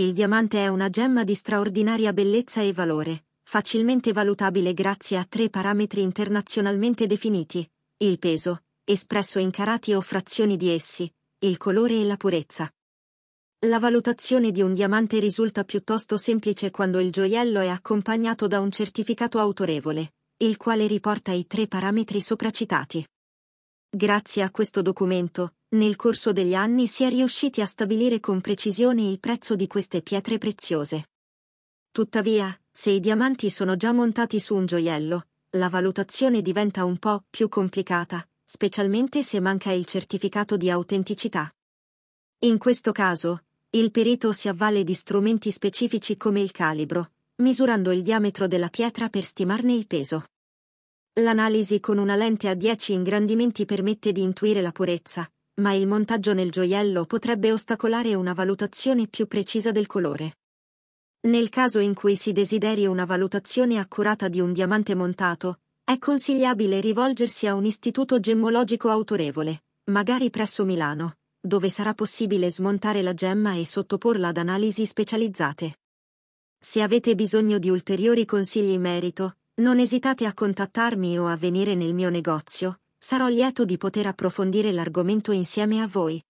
Il diamante è una gemma di straordinaria bellezza e valore, facilmente valutabile grazie a tre parametri internazionalmente definiti, il peso, espresso in carati o frazioni di essi, il colore e la purezza. La valutazione di un diamante risulta piuttosto semplice quando il gioiello è accompagnato da un certificato autorevole, il quale riporta i tre parametri sopracitati. Grazie a questo documento, nel corso degli anni si è riusciti a stabilire con precisione il prezzo di queste pietre preziose. Tuttavia, se i diamanti sono già montati su un gioiello, la valutazione diventa un po' più complicata, specialmente se manca il certificato di autenticità. In questo caso, il perito si avvale di strumenti specifici come il calibro, misurando il diametro della pietra per stimarne il peso. L'analisi con una lente a 10 ingrandimenti permette di intuire la purezza, ma il montaggio nel gioiello potrebbe ostacolare una valutazione più precisa del colore. Nel caso in cui si desideri una valutazione accurata di un diamante montato, è consigliabile rivolgersi a un istituto gemmologico autorevole, magari presso Milano, dove sarà possibile smontare la gemma e sottoporla ad analisi specializzate. Se avete bisogno di ulteriori consigli in merito, non esitate a contattarmi o a venire nel mio negozio, sarò lieto di poter approfondire l'argomento insieme a voi.